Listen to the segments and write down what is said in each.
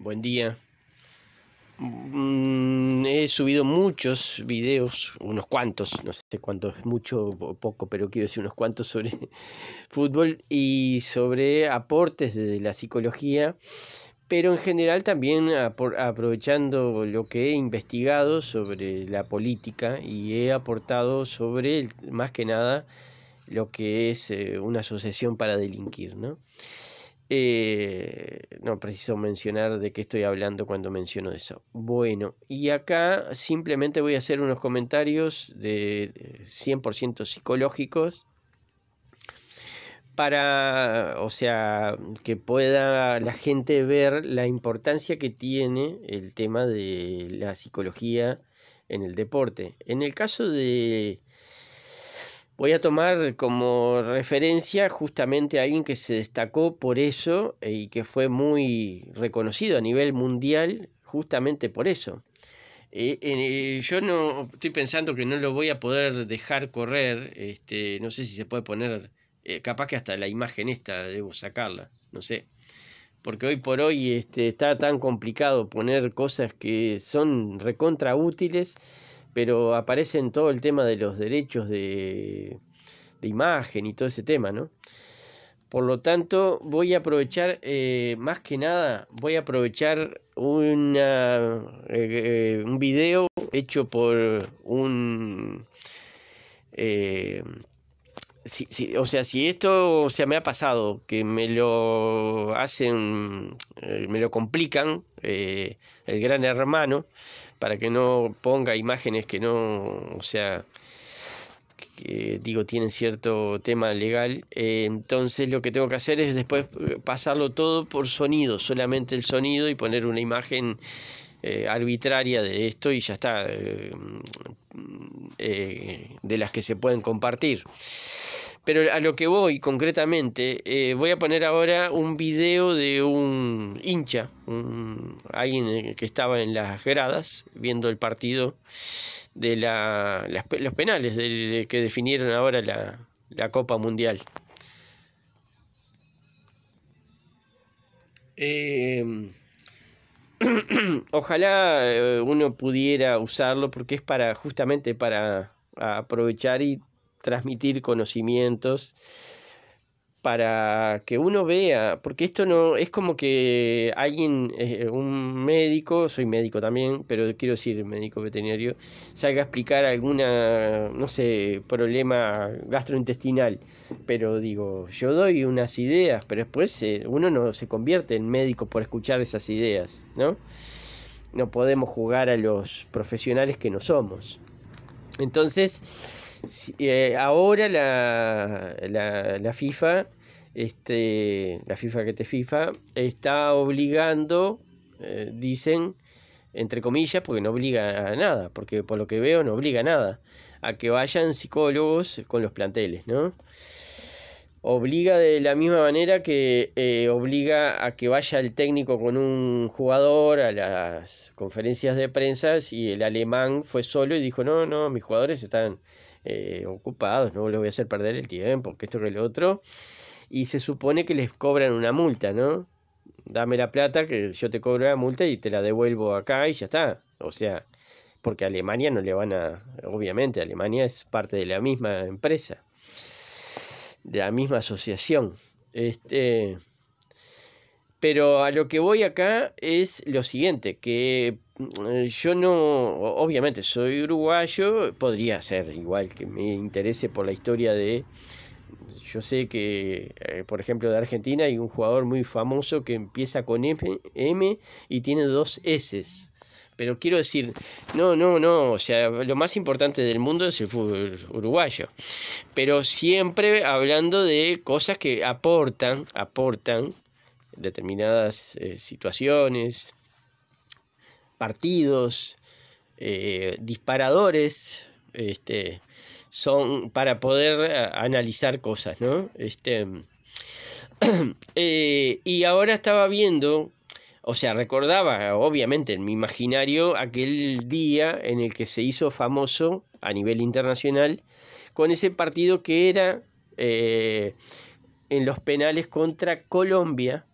Buen día. Mm, he subido muchos videos, unos cuantos, no sé cuántos, mucho o poco, pero quiero decir unos cuantos sobre fútbol y sobre aportes de la psicología, pero en general también aprovechando lo que he investigado sobre la política y he aportado sobre, más que nada, lo que es eh, una asociación para delinquir, ¿no? Eh, no preciso mencionar de qué estoy hablando cuando menciono eso. Bueno, y acá simplemente voy a hacer unos comentarios de 100% psicológicos para, o sea, que pueda la gente ver la importancia que tiene el tema de la psicología en el deporte. En el caso de Voy a tomar como referencia justamente a alguien que se destacó por eso eh, y que fue muy reconocido a nivel mundial justamente por eso. Eh, yo no estoy pensando que no lo voy a poder dejar correr. Este, no sé si se puede poner, eh, capaz que hasta la imagen esta debo sacarla, no sé. Porque hoy por hoy este, está tan complicado poner cosas que son recontra útiles pero aparece en todo el tema de los derechos de, de imagen y todo ese tema, ¿no? Por lo tanto, voy a aprovechar, eh, más que nada, voy a aprovechar una, eh, un video hecho por un... Eh, o sea, si esto o sea, me ha pasado, que me lo hacen, eh, me lo complican, eh, el gran hermano, para que no ponga imágenes que no, o sea, que eh, digo, tienen cierto tema legal, entonces lo que tengo que hacer es después pasarlo todo por sonido, solamente el sonido y poner una imagen eh, arbitraria de esto y ya está, eh, eh, de las que se pueden compartir. Pero a lo que voy concretamente, voy a poner ahora un video de un hincha, un, alguien que estaba en las gradas viendo el partido de la, los penales que definieron ahora la, la Copa Mundial. ojalá eh, uno pudiera usarlo porque es para justamente para aprovechar y transmitir conocimientos para que uno vea, porque esto no es como que alguien, eh, un médico, soy médico también, pero quiero decir médico veterinario, salga a explicar alguna, no sé, problema gastrointestinal pero digo, yo doy unas ideas, pero después eh, uno no se convierte en médico por escuchar esas ideas, ¿no? No podemos jugar a los profesionales que no somos. Entonces, eh, ahora la, la, la FIFA, este, la FIFA que te FIFA, está obligando, eh, dicen, entre comillas, porque no obliga a nada, porque por lo que veo no obliga a nada, a que vayan psicólogos con los planteles, ¿no? obliga de la misma manera que eh, obliga a que vaya el técnico con un jugador a las conferencias de prensa y el alemán fue solo y dijo, no, no, mis jugadores están eh, ocupados, no les voy a hacer perder el tiempo, que esto que lo otro, y se supone que les cobran una multa, ¿no? Dame la plata, que yo te cobro la multa y te la devuelvo acá y ya está. O sea, porque a Alemania no le van a, obviamente, Alemania es parte de la misma empresa de la misma asociación. Este, pero a lo que voy acá es lo siguiente, que mm, yo no, obviamente soy uruguayo, podría ser igual que me interese por la historia de, yo sé que, eh, por ejemplo, de Argentina hay un jugador muy famoso que empieza con M, M y tiene dos S. Pero quiero decir, no, no, no, o sea, lo más importante del mundo es el fútbol uruguayo. Pero siempre hablando de cosas que aportan, aportan determinadas eh, situaciones, partidos, eh, disparadores, este, son para poder eh, analizar cosas, ¿no? Este, y ahora estaba viendo o sea, recordaba, obviamente, en mi imaginario, aquel día en el que se hizo famoso a nivel internacional con ese partido que era eh, en los penales contra Colombia,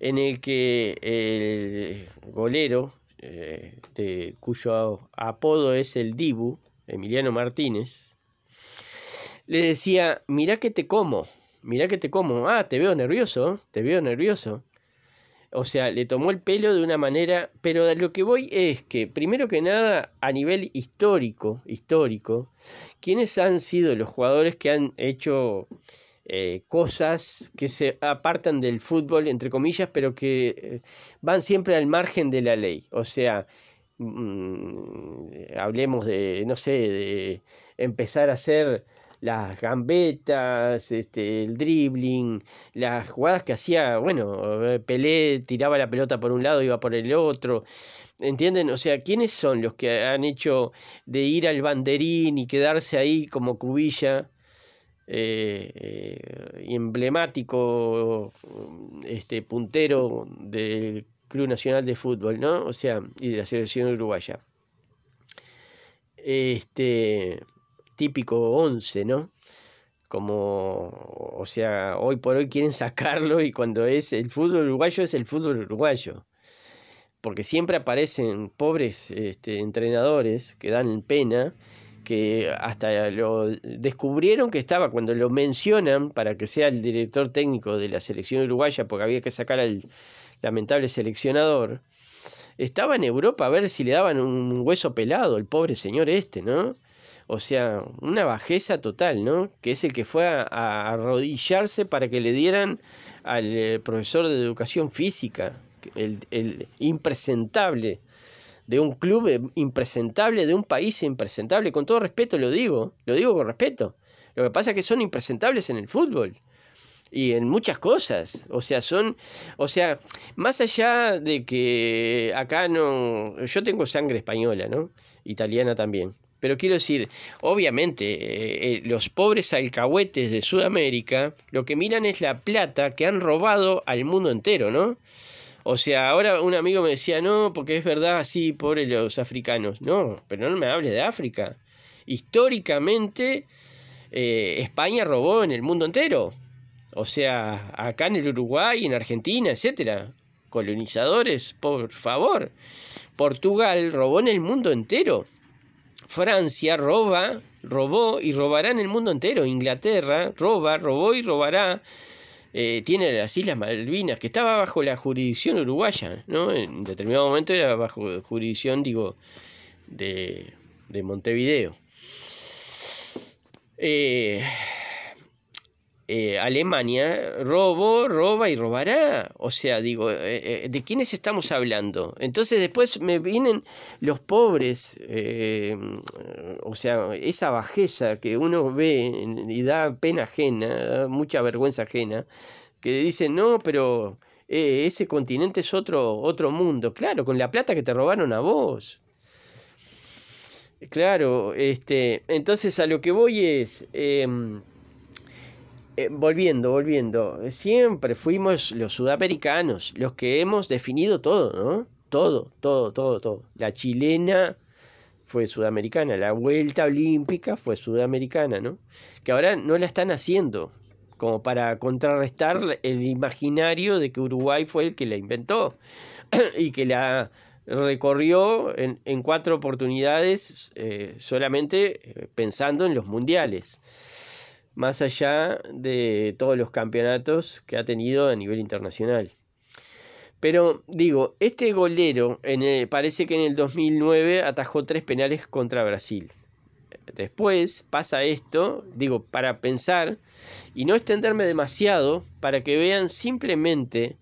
en el que el golero, eh, de, cuyo apodo es el Dibu, Emiliano Martínez, le decía, mirá que te como, mirá que te como, ah, te veo nervioso, te veo nervioso. O sea, le tomó el pelo de una manera, pero de lo que voy es que, primero que nada, a nivel histórico, histórico, ¿quiénes han sido los jugadores que han hecho eh, cosas que se apartan del fútbol, entre comillas, pero que eh, van siempre al margen de la ley? O sea, mm, hablemos de, no sé, de empezar a hacer las gambetas, este, el dribbling, las jugadas que hacía, bueno, eh, Pelé tiraba la pelota por un lado, iba por el otro. ¿Entienden? O sea, ¿quiénes son los que han hecho de ir al banderín y quedarse ahí como cubilla? Eh, eh, emblemático este puntero del Club Nacional de Fútbol, ¿no? O sea, y de la selección uruguaya. Este típico 11, ¿no? Como, o sea, hoy por hoy quieren sacarlo y cuando es el fútbol uruguayo es el fútbol uruguayo. Porque siempre aparecen pobres este, entrenadores que dan pena, que hasta lo descubrieron que estaba cuando lo mencionan para que sea el director técnico de la selección uruguaya, porque había que sacar al lamentable seleccionador estaba en Europa a ver si le daban un hueso pelado al pobre señor este, ¿no? O sea, una bajeza total, ¿no? Que es el que fue a, arrodillarse para que le dieran al eh, profesor de educación física, el, el impresentable de un club eh, impresentable, de un país impresentable. Con todo respeto lo digo, lo digo con respeto. Lo que pasa es que son impresentables en el fútbol y en muchas cosas. O sea, son, o sea, más allá de que acá no, yo tengo sangre española, ¿no? Italiana también. Pero quiero decir, obviamente, eh, eh, los pobres alcahuetes de Sudamérica lo que miran es la plata que han robado al mundo entero, ¿no? O sea, ahora un amigo me decía, no, porque es verdad, sí, pobres los africanos. No, pero no me hables de África. Históricamente, eh, España robó en el mundo entero. O sea, acá en el Uruguay, en Argentina, etcétera. Colonizadores, por favor. Portugal robó en el mundo entero. Francia roba, robó y robará en el mundo entero. Inglaterra roba, robó y robará. Eh, tiene las Islas Malvinas, que estaba bajo la jurisdicción uruguaya, ¿no? En determinado momento era bajo jurisdicción, digo, de, de Montevideo. Eh, eh, Alemania robo, roba y robará. O sea, digo, eh, eh, ¿de quiénes estamos hablando? Entonces después me vienen los pobres, o sea, esa bajeza que uno ve y da pena ajena, mucha vergüenza ajena, que dicen, no, pero ese continente es otro, otro mundo. Claro, con la plata que te robaron a vos. Claro, este, entonces a lo que voy es... Em, eh, volviendo, volviendo, siempre fuimos los sudamericanos, los que hemos definido todo, ¿no? Todo, todo, todo, todo. La chilena fue sudamericana, la vuelta olímpica fue sudamericana, ¿no? Que ahora no la están haciendo, como para contrarrestar el imaginario de que Uruguay fue el que la inventó y que la recorrió en, en cuatro oportunidades eh, solamente eh, pensando en los mundiales más allá de todos los campeonatos que ha tenido a nivel internacional. Pero digo, este golero en el, parece que en el 2009 atajó tres penales contra Brasil. Después pasa esto, digo, para pensar y no extenderme demasiado, para que vean simplemente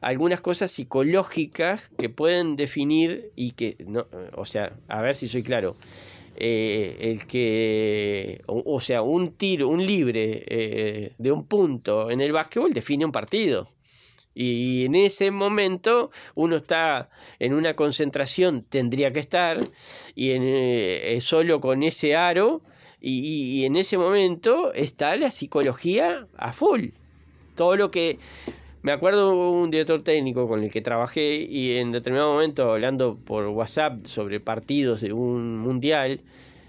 algunas cosas psicológicas que pueden definir y que, no, o sea, a ver si soy claro, eh, el que, o, sea, un tiro, un libre eh, de un punto en el básquetbol define un partido. Y en ese momento uno está en una concentración, tendría que estar, y en, eh, solo con ese aro, y en ese momento está la psicología a full. Todo lo que me acuerdo un director técnico con el que trabajé y en determinado momento hablando por WhatsApp sobre partidos de un mundial,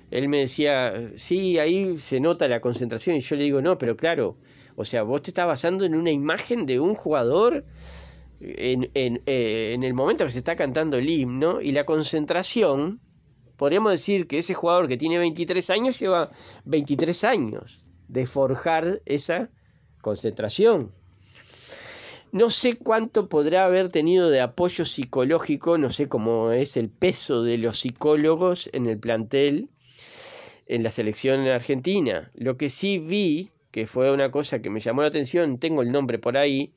él me decía, sí, ahí se nota la concentración y yo le digo, no, pero claro, o sea, vos te estás basando en una imagen de un jugador en, en, eh, en el momento que se está cantando el himno y la concentración, podríamos decir que ese jugador que tiene 23 años lleva 23 años de forjar esa concentración. No sé cuánto podrá haber tenido de apoyo psicológico, no sé cómo es el peso de los psicólogos en el plantel en la selección argentina. Lo que sí vi, que fue una cosa que me llamó la atención, tengo el nombre por ahí,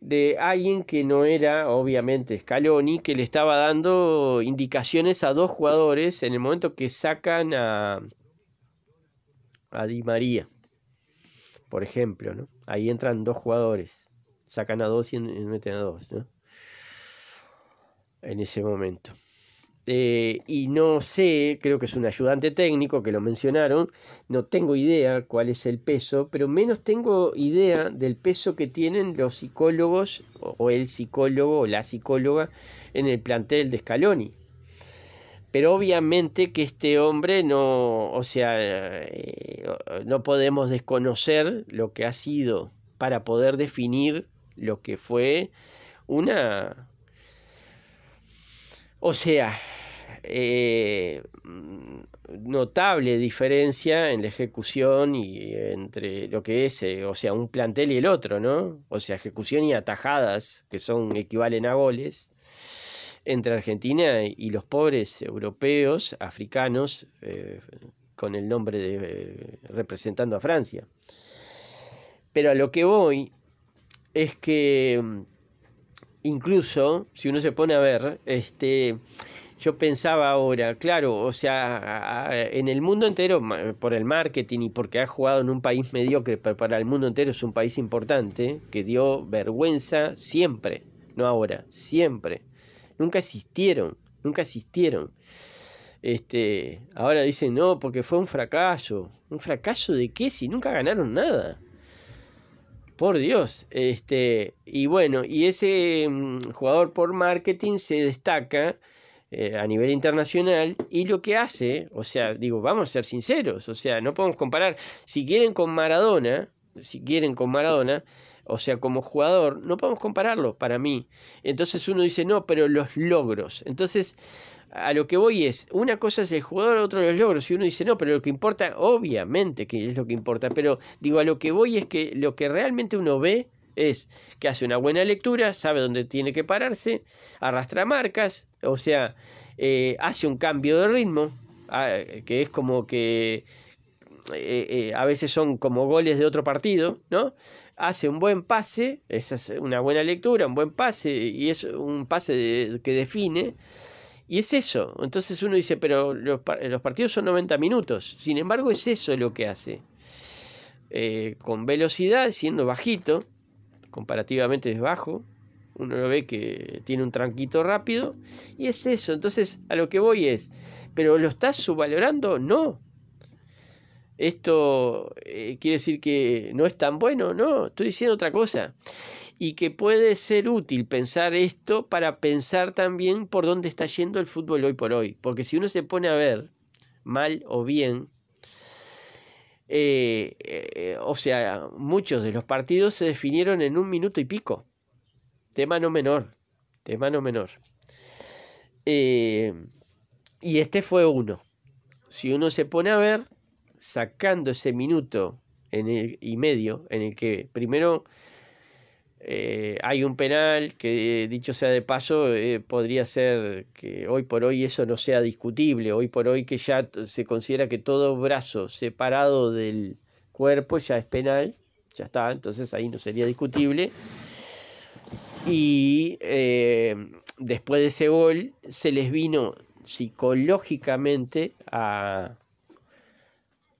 de alguien que no era, obviamente, Scaloni, que le estaba dando indicaciones a dos jugadores en el momento que sacan a, a Di María, por ejemplo, Ahí entran dos jugadores sacan a dos y meten a dos, ¿no? En ese momento. Eh, y no sé, creo que es un ayudante técnico que lo mencionaron, no tengo idea cuál es el peso, pero menos tengo idea del peso que tienen los psicólogos o el psicólogo o la psicóloga en el plantel de Scaloni. Pero obviamente que este hombre no, o sea, eh, no podemos desconocer lo que ha sido para poder definir lo que fue una... O sea, eh, notable diferencia en la ejecución y entre lo que es, eh, o sea, un plantel y el otro, ¿no? O sea, ejecución y atajadas, que son equivalen a goles, entre Argentina y los pobres europeos, africanos, eh, con el nombre de representando a Francia. Pero a lo que voy es que mm, incluso si uno se pone a ver, este, yo pensaba ahora, claro, o sea, en el mundo entero, por el marketing y porque ha jugado en un país mediocre, pero para el mundo entero es un país importante, que dio vergüenza siempre, no ahora, siempre. Nunca existieron, nunca existieron. Este, ahora dicen, no, porque fue un fracaso. ¿Un fracaso de qué? Si nunca ganaron nada. Por Dios, este, y bueno, y ese mm, jugador por marketing se destaca eh, a nivel internacional y lo que hace, o sea, digo, vamos a ser sinceros, o sea, no podemos comparar, si quieren con Maradona, si quieren con Maradona, o sea, como jugador, no podemos compararlo para mí. Entonces uno dice, no, pero los logros. Entonces, a lo que voy es, una cosa es el jugador, otro los logros. Y uno dice, no, pero lo que importa, obviamente que es lo que importa, pero digo, a lo que voy es que lo que realmente uno ve es que hace una buena lectura, sabe dónde tiene que pararse, arrastra marcas, o sea, eh, hace un cambio de ritmo, ah, que es como que eh, eh, a veces son como goles de otro partido, ¿no? Hace un buen pase, esa es una buena lectura, un buen pase, y es un pase que define y es eso. Entonces uno dice, pero los, eh, partidos son 90 minutos. Sin embargo, es eso lo que hace. Eh, con velocidad, siendo bajito, comparativamente es bajo. Uno lo ve que tiene un tranquito rápido. Y es eso. Entonces, a lo que voy es, ¿pero lo estás subvalorando? No. ¿Esto eh, quiere decir que no es tan bueno? No, estoy diciendo otra cosa y que puede ser útil pensar esto para pensar también por dónde está yendo el fútbol hoy por hoy. Porque si uno se pone a ver, mal o bien, eh, eh, o sea, muchos de los partidos se definieron en un minuto y pico. Tema no menor, tema no menor. Eh, y este fue uno. Si uno se pone a ver, sacando ese minuto en el, y medio en el que primero eh, hay un penal que, eh, dicho sea de paso, eh, podría ser que hoy por hoy eso no sea discutible, hoy por hoy que ya se considera que todo brazo separado del cuerpo ya es penal, ya está, entonces ahí no sería discutible. Y después de ese gol se les vino psicológicamente a,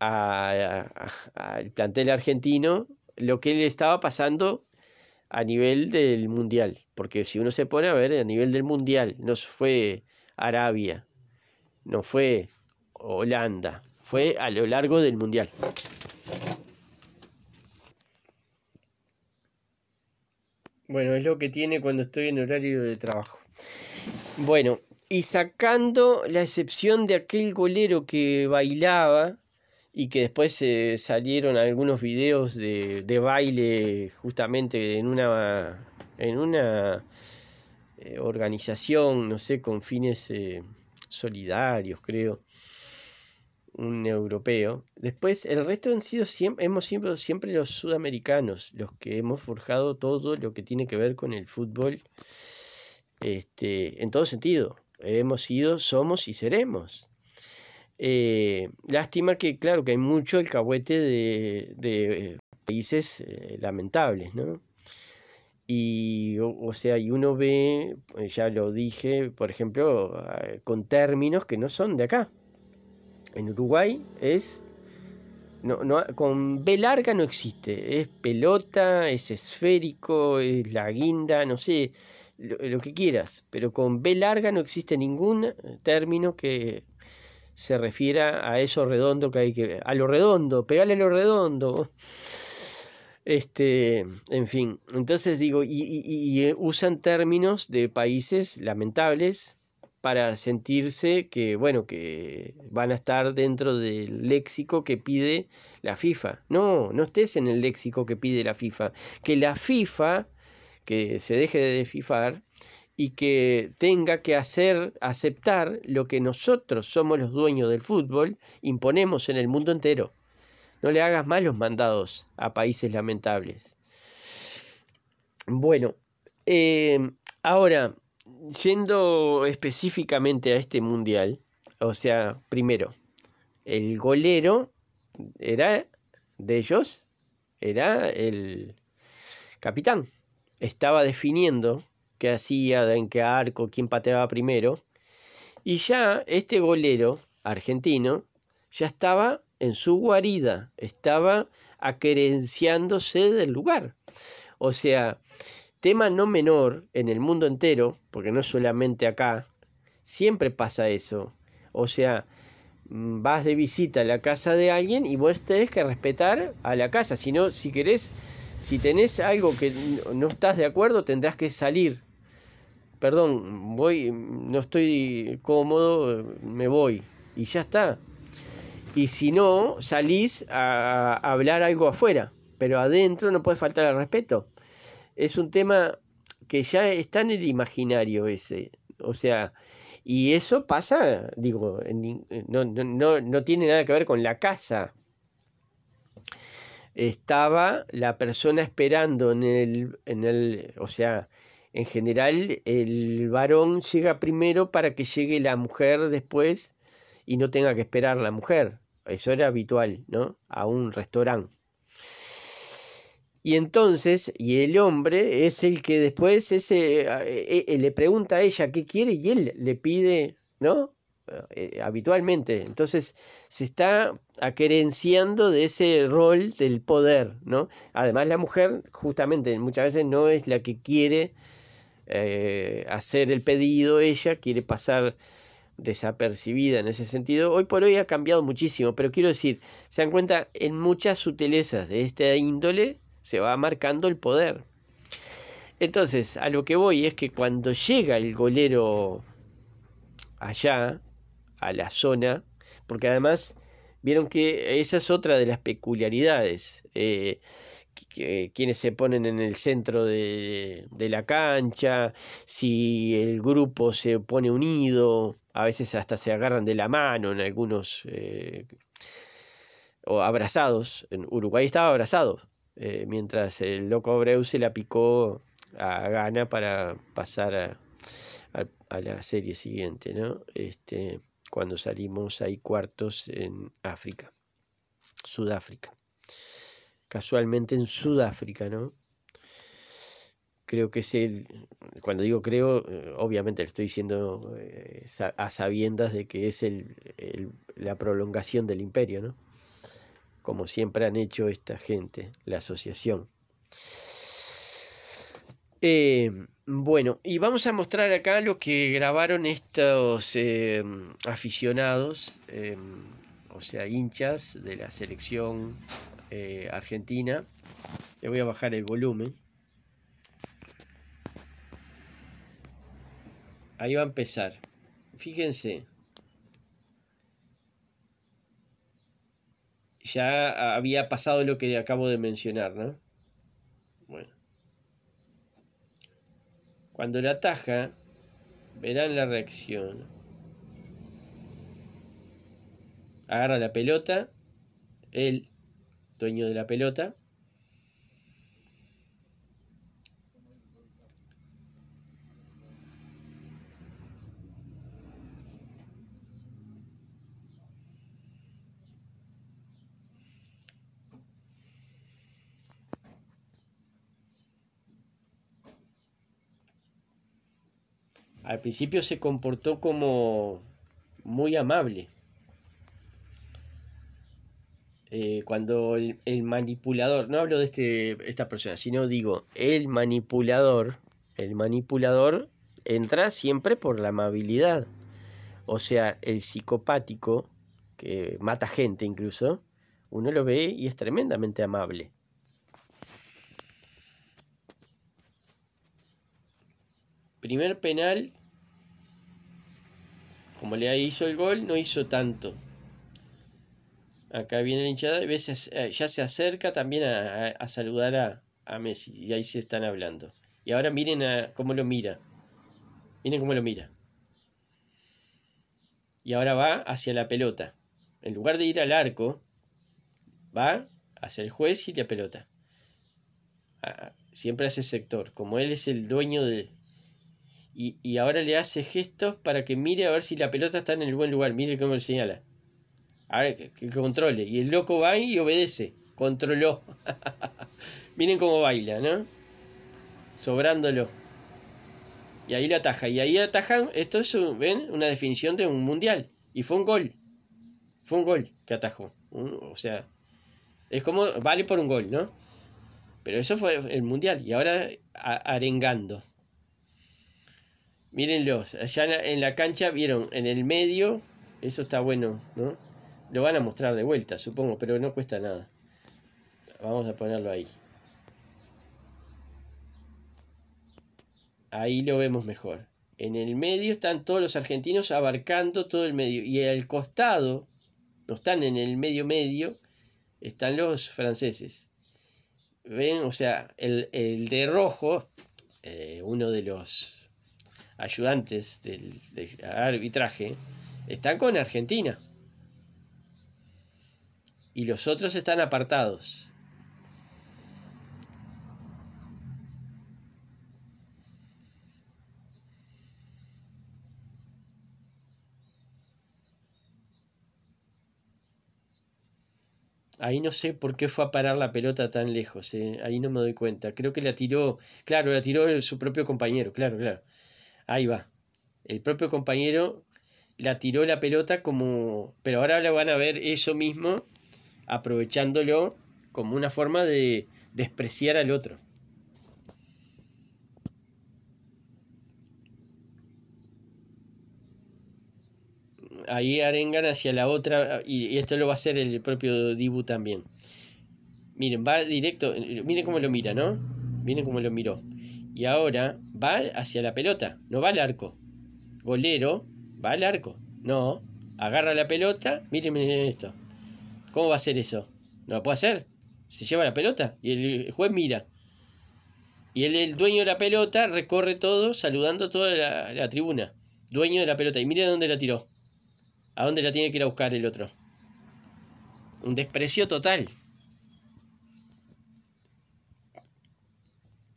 al plantel argentino lo que le estaba pasando a nivel del mundial, porque si uno se pone a ver a nivel del mundial, no fue Arabia, no fue Holanda, fue a lo largo del mundial. Bueno, es lo que tiene cuando estoy en horario de trabajo. Bueno, y sacando la excepción de aquel golero que bailaba, y que después salieron algunos videos de, baile justamente en una, en una eh, organización, no sé, con fines eh, solidarios, creo, un europeo. Después, el resto han sido hemos sido siempre los sudamericanos, los que hemos forjado todo lo que tiene que ver con el fútbol, este, en todo sentido. Hemos sido, somos y seremos. Eh, lástima que, claro, que hay mucho El de, de países eh, lamentables, ¿no? Y, o, sea, y uno ve, pues, ya lo dije, por ejemplo, eh, con términos que no son de acá. En Uruguay es... No, con B larga no existe. Es pelota, es esférico, es la guinda, no sé, lo, lo que quieras. Pero con B larga no existe ningún término que, se refiera a eso redondo que hay que A lo redondo, pegale a lo redondo. Este, en fin, entonces digo, y, y eh, usan términos de países lamentables para sentirse que, bueno, que van a estar dentro del léxico que pide la FIFA. No, no estés en el léxico que pide la FIFA. Que la FIFA, que se deje de fifar, y que tenga que hacer aceptar lo que nosotros somos los dueños del fútbol, imponemos en el mundo entero. No le hagas mal los mandados a países lamentables. Bueno, eh, ahora, yendo específicamente a este mundial, o sea, primero, el golero era de ellos, era el capitán. Estaba definiendo qué hacía, en qué arco, quién pateaba primero. Y ya este golero argentino ya estaba en su guarida, estaba acerenciándose del lugar. O sea, tema no menor en el mundo entero, porque no solamente acá, siempre pasa eso. O sea, mm, vas de visita a la casa de alguien y vos tenés que respetar a la casa. Si si querés, si tenés algo que no estás de acuerdo, tendrás que salir perdón, voy, no estoy cómodo, me voy y ya está. Y si no, salís a, hablar algo afuera, pero adentro no puede faltar al respeto. Es un tema que ya está en el imaginario ese. O sea, y eso pasa, digo, no, tiene nada que ver con la casa. Estaba la persona esperando en el, en el o sea, en general el varón llega primero para que llegue la mujer después y no tenga que esperar la mujer. Eso era habitual, ¿no? A un restaurante. Y entonces, y el hombre es el que después ese, eh, eh, eh, le pregunta a ella qué quiere y él le pide, ¿no? habitualmente. Entonces se está aquerenciando de ese rol del poder, ¿no? Además la mujer justamente muchas veces no es la que quiere eh, hacer el pedido ella, quiere pasar desapercibida en ese sentido. Hoy por hoy ha cambiado muchísimo, pero quiero decir, se dan cuenta, en muchas sutilezas de esta índole se va marcando el poder. Entonces, a lo que voy es que cuando llega el golero allá, a la zona, porque además vieron que esa es otra de las peculiaridades, eh, quienes se ponen en el centro de, la cancha, si el grupo se pone unido, a veces hasta se agarran de la mano en algunos, eh, o abrazados, en Uruguay estaba abrazado, eh, mientras el loco Abreu se la picó a Gana para pasar a, la serie siguiente, ¿no? Este, cuando salimos ahí cuartos en África, Sudáfrica casualmente en Sudáfrica, ¿no? Creo que es el, cuando digo creo, eh, obviamente le estoy diciendo eh, a sabiendas de que es la prolongación del imperio, ¿no? Como siempre han hecho esta gente, la asociación. Eh, bueno, y vamos a mostrar acá lo que grabaron estos aficionados, o sea, hinchas de la selección eh, Argentina. Le voy a bajar el volumen. Ahí va a empezar. Fíjense. Ya había pasado lo que acabo de mencionar, ¿no? Bueno. Cuando la ataja, verán la reacción. Agarra la pelota, El dueño de la pelota. Al principio se comportó como muy amable. Eh, cuando el, manipulador, no hablo de este, esta persona, sino digo, el manipulador, el manipulador entra siempre por la amabilidad. O sea, el psicopático, que mata gente incluso, uno lo ve y es tremendamente amable. Primer penal, como le hizo el gol, no hizo tanto Acá viene la hinchada y veces, eh, ya se acerca también a, saludar a, Messi. Y ahí se están hablando. Y ahora miren cómo lo mira. Miren cómo lo mira. Y ahora va hacia la pelota. En lugar de ir al arco, va hacia el juez y la pelota. Siempre hace sector. Como él es el dueño de, y, y, ahora le hace gestos para que mire a ver si la pelota está en el buen lugar. Mire cómo lo señala. A ver, que, controle. Y el loco va y obedece. Controló. Miren cómo baila, ¿no? Sobrándolo. Y ahí le ataja. Y ahí atajan. Esto es, ¿ven? Una definición de un mundial. Y fue un gol. Fue un gol que atajó. O sea, es como. Vale por un gol, ¿no? Pero eso fue el mundial. Y ahora arengando. Mírenlos. Allá en la cancha vieron en el medio. Eso está bueno, ¿no? Lo van a mostrar de vuelta, supongo, pero no cuesta nada. Vamos a ponerlo ahí. Ahí lo vemos mejor. En el medio están todos los argentinos abarcando todo el medio. Y al costado, no están en el medio medio, están los franceses. ¿Ven? O sea, el, de rojo, eh, uno de los ayudantes del, del arbitraje, está con Argentina y los otros están apartados. Ahí no sé por qué fue a parar la pelota tan lejos, eh. ahí no me doy cuenta. Creo que la tiró, claro, la tiró su propio compañero, claro, claro. Ahí va. El propio compañero la tiró la pelota como... Pero ahora la van a ver eso mismo aprovechándolo como una forma de despreciar al otro. Ahí arengan hacia la otra, y esto lo va a hacer el propio Dibu también. Miren, va directo, miren cómo lo mira, ¿no? Miren cómo lo miró. Y ahora va hacia la pelota, no va al arco. Golero, va al arco. No, agarra la pelota, miren, miren esto. ¿Cómo va a hacer eso? ¿No lo puede hacer? Se lleva la pelota y el juez mira. Y el, dueño de la pelota recorre todo saludando toda la, tribuna. Dueño de la pelota. Y mira dónde la tiró. A dónde la tiene que ir a buscar el otro. Un desprecio total.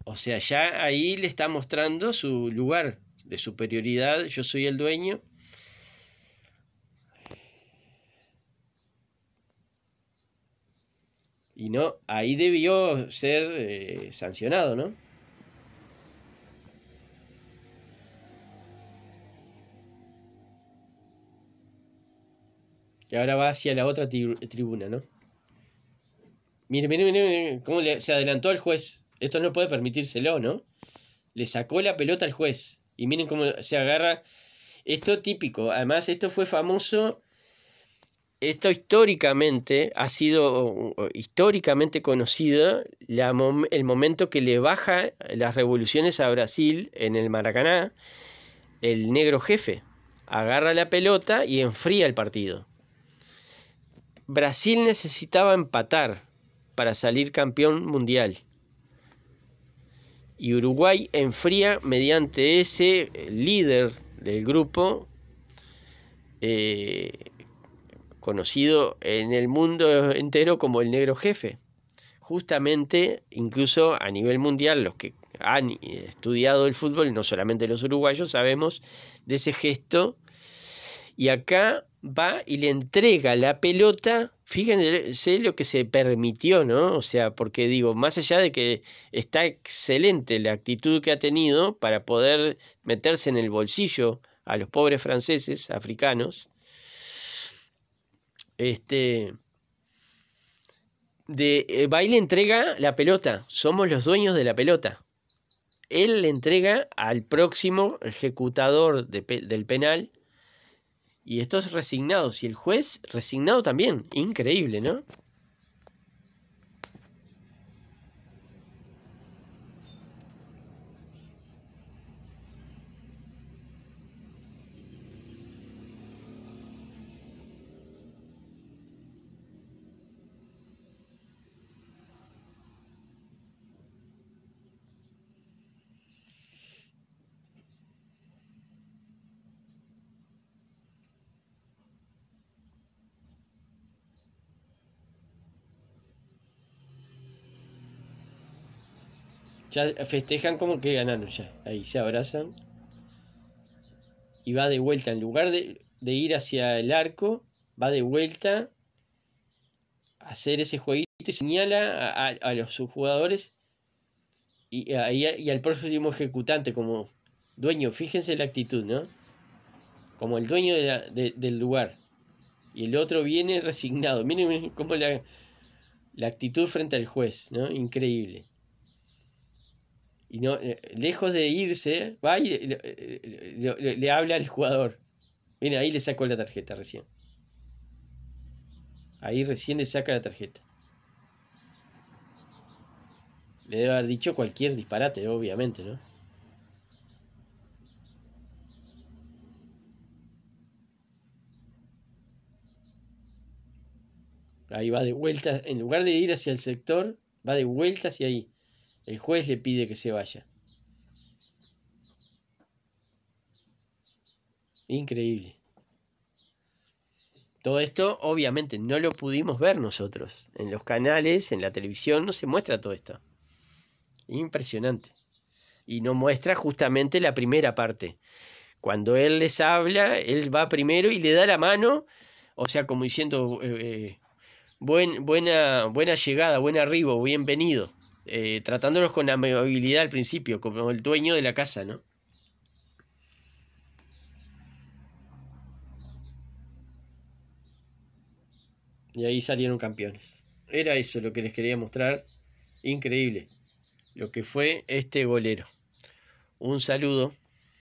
O sea, ya ahí le está mostrando su lugar de superioridad. Yo soy el dueño Y no, ahí debió ser eh, sancionado, ¿no? Y ahora va hacia la otra tribuna, ¿no? miren, miren, miren, cómo se adelantó al juez. Esto no puede permitírselo, ¿no? Le sacó la pelota al juez. Y miren cómo se agarra. Esto típico. Además, esto fue famoso esto históricamente ha sido históricamente conocido el momento que le baja las revoluciones a Brasil en el Maracaná, el negro jefe. Agarra la pelota y enfría el partido. Brasil necesitaba empatar para salir campeón mundial. Y Uruguay enfría mediante ese eh, líder del grupo. Eh, conocido en el mundo entero como el negro jefe. Justamente, incluso a nivel mundial, los que han eh, estudiado el fútbol, no solamente los uruguayos, sabemos de ese gesto. Y acá va y le entrega la pelota. Fíjense lo que se permitió, ¿no? O sea, porque digo, más allá de que está excelente la actitud que ha tenido para poder meterse en el bolsillo a los pobres franceses, africanos, este. De Baile eh, entrega la pelota. Somos los dueños de la pelota. Él le entrega al próximo ejecutador del penal. Y estos resignados. Y el juez resignado también. Increíble, ¿no? festejan como que ganaron ya. Ahí se abrazan. Y va de vuelta. En lugar de, ir hacia el arco, va de vuelta a hacer ese jueguito y señala a, los subjugadores y, al próximo ejecutante como dueño. Fíjense la actitud, ¿no? Como el dueño del lugar. Y el otro viene resignado. Miren, como cómo la, la actitud frente al juez, ¿no? Increíble y no, eh, lejos de irse, va y le, habla al jugador. Miren, ahí le sacó la tarjeta recién. Ahí recién le saca la tarjeta. Le debe haber dicho cualquier disparate, obviamente, ¿no? Ahí va de vuelta, en lugar de ir hacia el sector, va de vuelta hacia ahí. El juez le pide que se vaya. Increíble. Todo esto obviamente no lo pudimos ver nosotros. En los canales, en la televisión, no se muestra todo esto. Impresionante. Y no muestra justamente la primera parte. Cuando él les habla, él va primero y le da la mano, o sea, como diciendo, eh, eh, buen, buena, buena llegada, buen arribo, bienvenido. Eh, tratándolos con amabilidad al principio, como el dueño de la casa, ¿no? Y ahí salieron campeones. Era eso lo que les quería mostrar. Increíble. Lo que fue este golero. Un saludo.